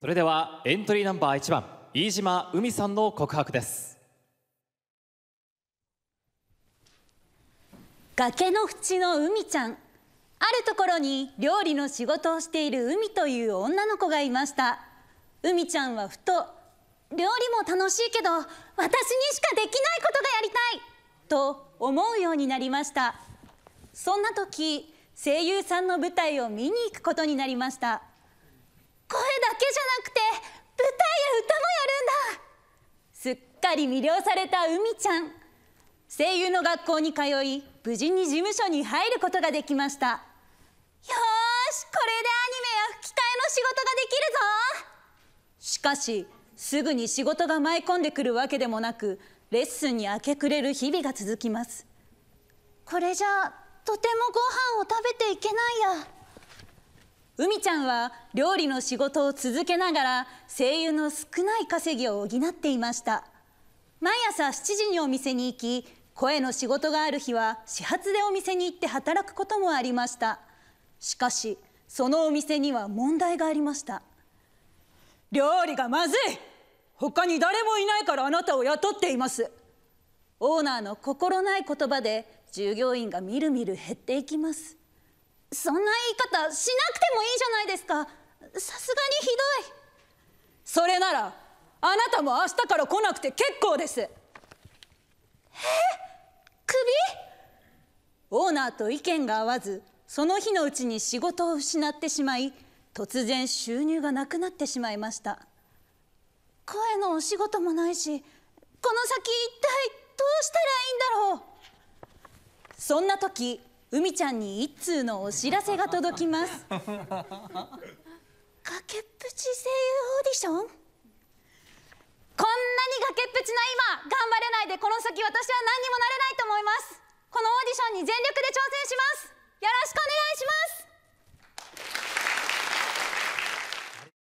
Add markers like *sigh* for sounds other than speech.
それではエントリーナンバー1番飯島海さんの告白です崖の淵の海ちゃんあるところに料理の仕事をしている海という女の子がいました海ちゃんはふと料理も楽しいけど私にしかできないことがやりたいと思うようになりましたそんな時声優さんの舞台を見に行くことになりましたかり魅了された海ちゃん声優の学校に通い無事に事務所に入ることができましたよしこれでアニメや吹き替えの仕事ができるぞしかしすぐに仕事が舞い込んでくるわけでもなくレッスンに明け暮れる日々が続きますこれじゃとてもご飯を食べていけないや海ちゃんは料理の仕事を続けながら声優の少ない稼ぎを補っていました毎朝7時にお店に行き声の仕事がある日は始発でお店に行って働くこともありましたしかしそのお店には問題がありました料理がまずい他に誰もいないからあなたを雇っていますオーナーの心ない言葉で従業員がみるみる減っていきますそんな言い方しなくてもいいじゃないですかさすがにひどいそれならあなたも明日から来なくて結構ですえ首オーナーと意見が合わずその日のうちに仕事を失ってしまい突然収入がなくなってしまいました声のお仕事もないしこの先一体どうしたらいいんだろうそんな時海ちゃんに一通のお知らせが届きます *laughs* 崖っぷち声優オーディションこの先私は何にもなれないと思います